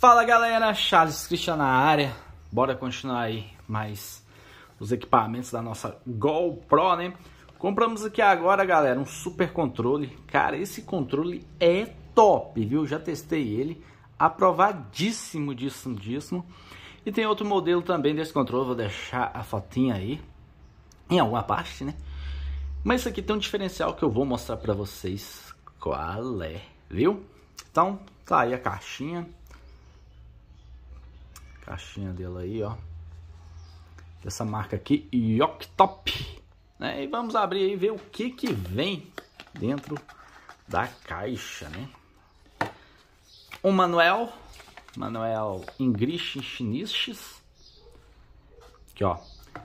Fala galera, Charles Christian na área. Bora continuar aí mais os equipamentos da nossa GoPro, né? Compramos aqui agora, galera, um super controle. Cara, esse controle é top, viu? Já testei ele, aprovadíssimo, disso, E tem outro modelo também desse controle, vou deixar a fotinha aí em alguma parte, né? Mas isso aqui tem um diferencial que eu vou mostrar pra vocês qual é, viu? Então, tá aí a caixinha. Caixinha dela aí, ó. Dessa marca aqui, Yoktop. Né? E vamos abrir e ver o que que vem dentro da caixa, né? Um manual, manual English Chinesisch. Aqui, ó.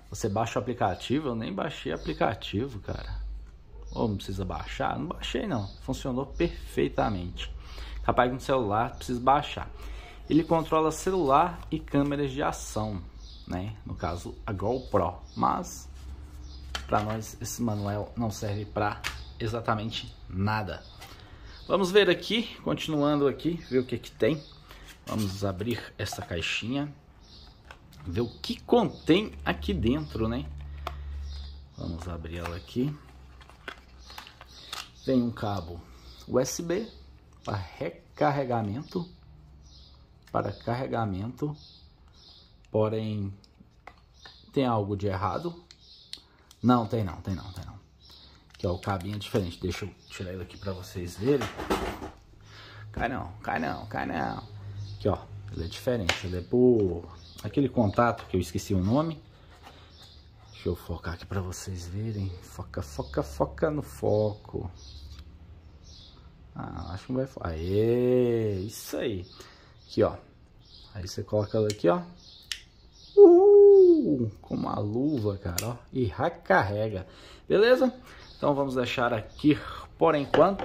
Você baixa o aplicativo, eu nem baixei aplicativo, cara. Ou não precisa baixar? Não baixei não, funcionou perfeitamente. Capaz que no celular precisa baixar. Ele controla celular e câmeras de ação, né? No caso, a GoPro. Mas para nós esse manual não serve para exatamente nada. Vamos ver aqui, continuando aqui, ver o que que tem. Vamos abrir essa caixinha, ver o que contém aqui dentro, né? Vamos abrir ela aqui. Tem um cabo USB para recarregamento para carregamento, porém tem algo de errado? Não, tem não, tem não, tem não. Que é o cabinho diferente. Deixa eu tirar ele aqui para vocês verem. Cai não, cai não, cai não. Aqui, ó. Ele é diferente. Ele é por aquele contato que eu esqueci o nome. Deixa eu focar aqui para vocês verem. Foca, foca, foca no foco. Ah, acho que vai... Aê, isso aí. Aqui, ó. Aí você coloca ela aqui, ó. Uhul! Com uma luva, cara, ó. E recarrega. Beleza? Então vamos deixar aqui por enquanto.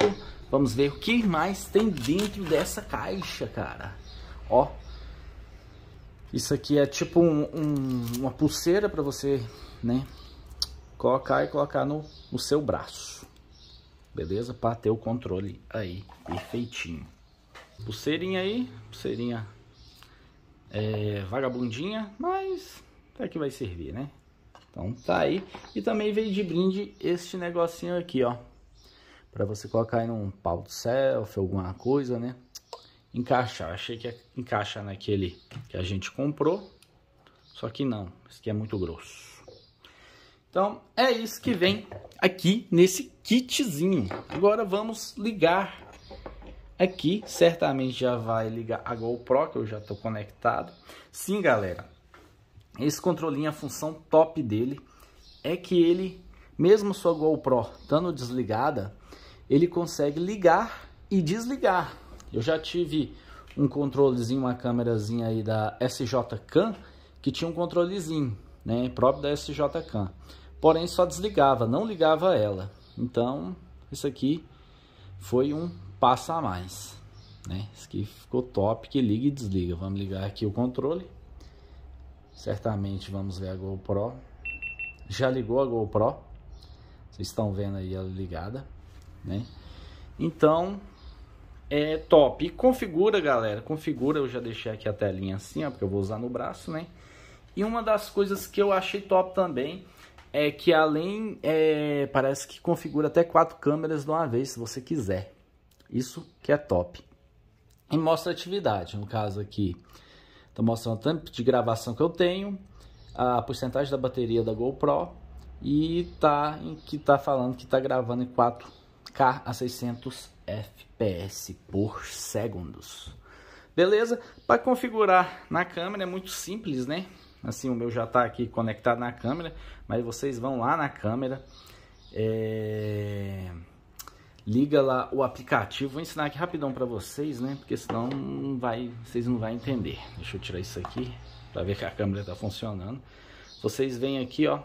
Vamos ver o que mais tem dentro dessa caixa, cara. Ó. Isso aqui é tipo um, um, uma pulseira para você, né? Colocar e colocar no, no seu braço. Beleza? Para ter o controle aí perfeitinho. Pulseirinha aí, pulseirinha é, vagabundinha, mas até que vai servir, né? Então tá aí. E também veio de brinde este negocinho aqui, ó. Pra você colocar em um pau de selfie, alguma coisa, né? Encaixar. Achei que encaixa naquele que a gente comprou. Só que não, esse aqui é muito grosso. Então, é isso que vem aqui nesse kitzinho. Agora vamos ligar Aqui certamente já vai ligar a GoPro, que eu já estou conectado. Sim, galera, esse controlinho, é a função top dele é que ele, mesmo sua GoPro estando desligada, ele consegue ligar e desligar. Eu já tive um controlezinho, uma câmerazinha aí da SJ Cam, que tinha um controlezinho, né, próprio da SJ Cam. Porém, só desligava, não ligava ela. Então, isso aqui foi um passa a mais. Né? Esse aqui ficou top, que liga e desliga. Vamos ligar aqui o controle. Certamente vamos ver a GoPro. Já ligou a GoPro. Vocês estão vendo aí ela ligada. Né? Então, é top. E configura, galera. Configura, eu já deixei aqui a telinha assim, ó, porque eu vou usar no braço, né? E uma das coisas que eu achei top também é que além, é, parece que configura até quatro câmeras de uma vez, se você quiser. Isso que é top. E mostra a atividade, no caso aqui. Estou mostrando o tempo de gravação que eu tenho, a porcentagem da bateria da GoPro e tá em que tá falando que tá gravando em 4K a 600 FPS por segundos. Beleza? Para configurar na câmera é muito simples, né? Assim, o meu já tá aqui conectado na câmera, mas vocês vão lá na câmera. É liga lá o aplicativo. Vou ensinar aqui rapidão para vocês, né? Porque senão não vai, vocês não vão entender. Deixa eu tirar isso aqui para ver que a câmera está funcionando. Vocês vêm aqui, ó,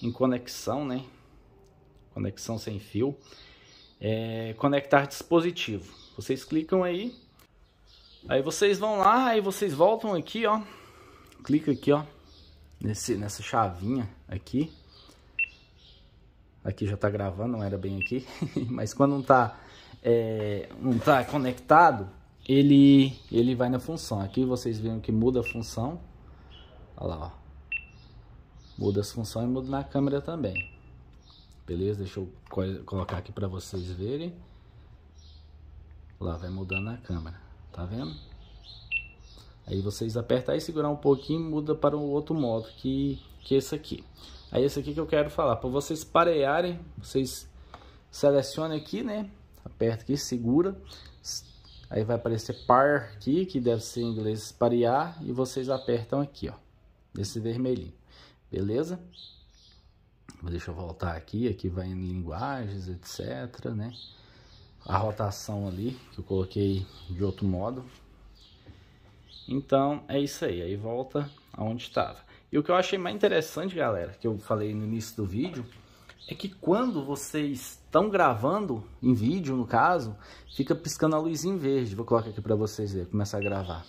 em conexão, né? Conexão sem fio. É, conectar dispositivo. Vocês clicam aí. Aí vocês vão lá, aí vocês voltam aqui, ó. Clica aqui, ó. Nesse, nessa chavinha aqui. Aqui já está gravando, não era bem aqui. Mas quando não está é, não tá conectado, ele, ele vai na função. Aqui vocês viram que muda a função. Olha lá, ó. Muda as funções e muda na câmera também. Beleza? Deixa eu colocar aqui para vocês verem. Lá vai mudando a câmera. Tá vendo? Aí vocês apertar e segurar um pouquinho muda para o outro modo, que, que é esse aqui. É esse aqui que eu quero falar. Para vocês parearem, vocês selecionem aqui, né? Aperta aqui, segura. Aí vai aparecer par aqui, que deve ser em inglês parear. E vocês apertam aqui, ó. Nesse vermelhinho. Beleza? Deixa eu voltar aqui. Aqui vai em linguagens, etc, né? A rotação ali, que eu coloquei de outro modo. Então, é isso aí. Aí volta aonde estava. E o que eu achei mais interessante, galera, que eu falei no início do vídeo, é que quando vocês estão gravando, em vídeo no caso, fica piscando a luzinha verde. Vou colocar aqui para vocês verem, começar a gravar.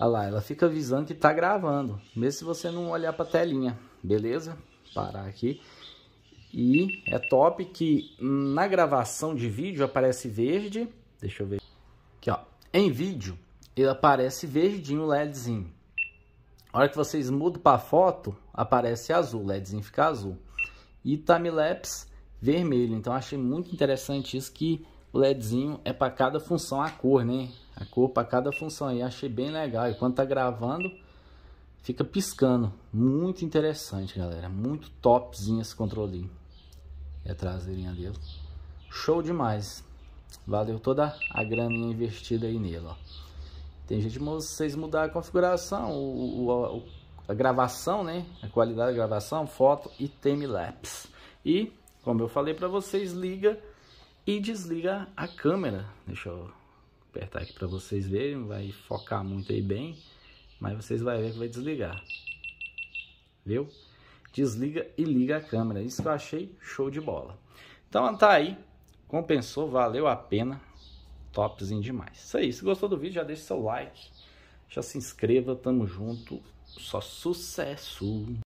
Olha lá, ela fica avisando que está gravando, mesmo se você não olhar para a telinha, beleza? Parar aqui. E é top que na gravação de vídeo aparece verde, deixa eu ver, aqui ó, em vídeo ele aparece verdinho o LEDzinho. A hora que vocês mudam para foto, aparece azul, LEDzinho fica azul. E timelapse vermelho. Então achei muito interessante isso que o LEDzinho é para cada função a cor, né? A cor para cada função aí, achei bem legal. E quando tá gravando, fica piscando. Muito interessante, galera. Muito topzinho esse controlinho. É a traseirinha dele. Show demais. Valeu toda a graninha investida aí nele, ó. Tem gente que vocês mudar a configuração, o, o, a, a gravação, né? A qualidade da gravação, foto e time-lapse. E, como eu falei para vocês, liga e desliga a câmera. Deixa eu apertar aqui para vocês verem, vai focar muito aí bem, mas vocês vão ver que vai desligar. Viu? Desliga e liga a câmera. Isso que eu achei show de bola. Então tá aí, compensou, valeu a pena topzinho demais. Isso aí, se gostou do vídeo, já deixa seu like, já se inscreva, tamo junto, só sucesso!